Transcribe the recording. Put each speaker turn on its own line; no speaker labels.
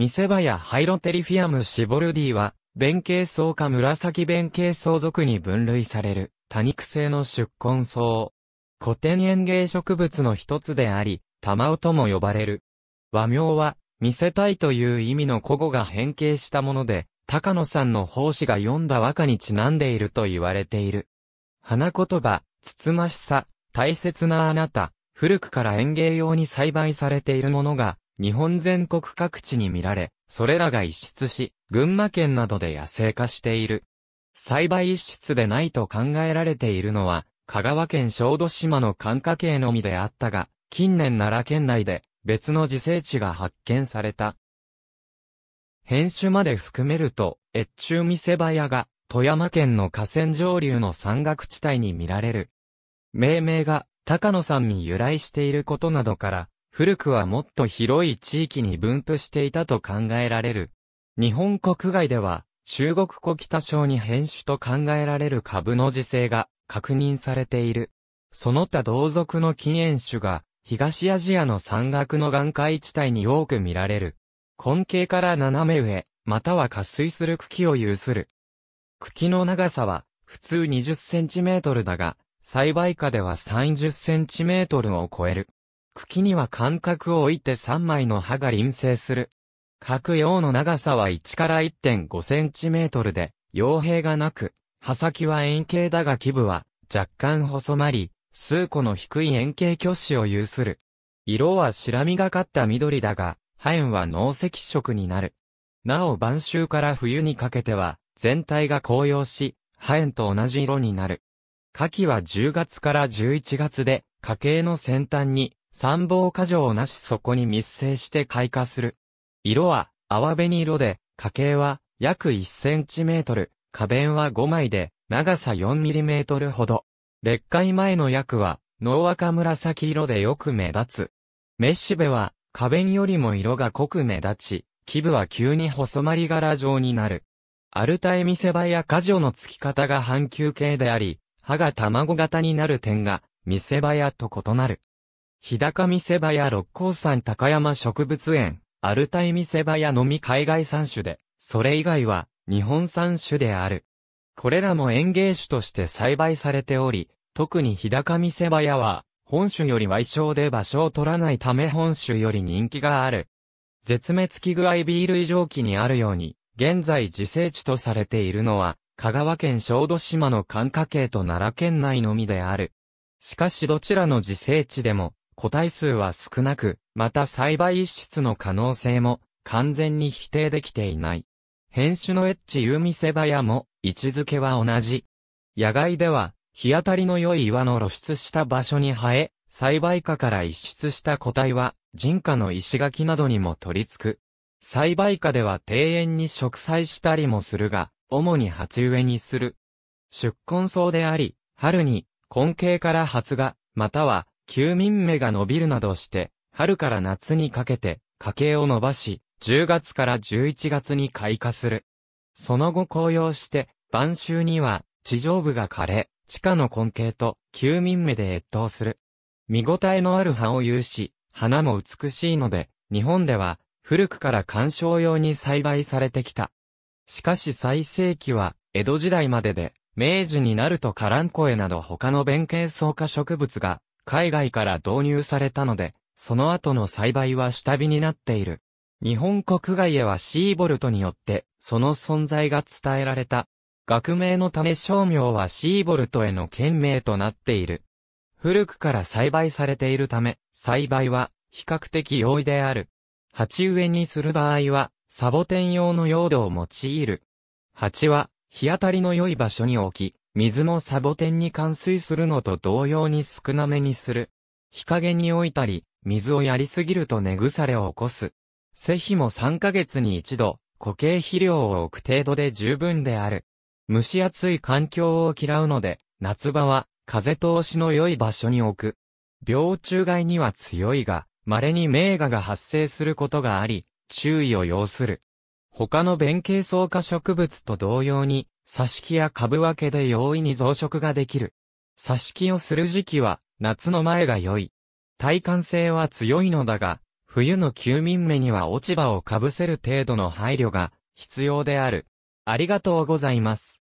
見せ場やハイロテリフィアムシボルディは、弁形草か紫弁形草属に分類される、多肉性の宿根草。古典園芸植物の一つであり、玉尾とも呼ばれる。和名は、見せたいという意味の古語が変形したもので、高野さんの奉仕が読んだ和歌にちなんでいると言われている。花言葉、つつましさ、大切なあなた、古くから園芸用に栽培されているものが、日本全国各地に見られ、それらが逸出し、群馬県などで野生化している。栽培逸出でないと考えられているのは、香川県小豆島の管下系のみであったが、近年奈良県内で別の自生地が発見された。編集まで含めると、越中見せ場屋が富山県の河川上流の山岳地帯に見られる。命名が高野山に由来していることなどから、古くはもっと広い地域に分布していたと考えられる。日本国外では、中国古北省に変種と考えられる株の自生が確認されている。その他同族の禁煙種が、東アジアの山岳の岩海地帯に多く見られる。根茎から斜め上、または下水する茎を有する。茎の長さは、普通 20cm だが、栽培下では 30cm を超える。茎には間隔を置いて3枚の葉が臨生する。各葉の長さは1から1.5センチメートルで、傭兵がなく、葉先は円形だが基部は若干細まり、数個の低い円形虚子を有する。色は白みがかった緑だが、葉園は濃赤色になる。なお晩秋から冬にかけては、全体が紅葉し、葉園と同じ色になる。夏季は10月から11月で、家計の先端に三房過剰なしそこに密生して開花する。色は、泡紅色で、花径は、約1センチメートル、花弁は5枚で、長さ4ミリメートルほど。劣化前の薬は、脳赤紫色でよく目立つ。メッシベは、花弁よりも色が濃く目立ち、基部は急に細まり柄状になる。アルタエミセバや過剰の付き方が半球形であり、歯が卵型になる点が、ミセバやと異なる。日高見せ場や六甲山高山植物園、アルタイ見せ場やのみ海外産種で、それ以外は日本産種である。これらも園芸種として栽培されており、特に日高見せ場やは、本種より矮小で場所を取らないため本種より人気がある。絶滅危惧ー b 類常期にあるように、現在自生地とされているのは、香川県小豆島の管下系と奈良県内のみである。しかしどちらの自生地でも、個体数は少なく、また栽培一出の可能性も完全に否定できていない。変種のエッチユーミセバヤも位置づけは同じ。野外では日当たりの良い岩の露出した場所に生え、栽培下から一出した個体は人家の石垣などにも取り付く。栽培下では庭園に植栽したりもするが、主に鉢植えにする。宿根草であり、春に根茎から発芽、または休眠目が伸びるなどして、春から夏にかけて、家計を伸ばし、10月から11月に開花する。その後紅葉して、晩秋には、地上部が枯れ、地下の根茎と、休眠目で越冬する。見応えのある葉を有し、花も美しいので、日本では、古くから観賞用に栽培されてきた。しかし最盛期は、江戸時代までで、明治になるとカランコエなど他の弁慶草化植物が海外から導入されたので、その後の栽培は下火になっている。日本国外へはシーボルトによって、その存在が伝えられた。学名のため商名はシーボルトへの県名となっている。古くから栽培されているため、栽培は比較的容易である。鉢植えにする場合は、サボテン用の用土を用いる。鉢は、日当たりの良い場所に置き、水もサボテンに冠水するのと同様に少なめにする。日陰に置いたり、水をやりすぎると根腐れを起こす。施肥も3ヶ月に一度、固形肥料を置く程度で十分である。蒸し暑い環境を嫌うので、夏場は風通しの良い場所に置く。病虫害には強いが、稀に名画が発生することがあり、注意を要する。他の弁形草化植物と同様に、挿し木や株分けで容易に増殖ができる。挿し木をする時期は、夏の前が良い。耐寒性は強いのだが、冬の休眠目には落ち葉をかぶせる程度の配慮が必要である。ありがとうございます。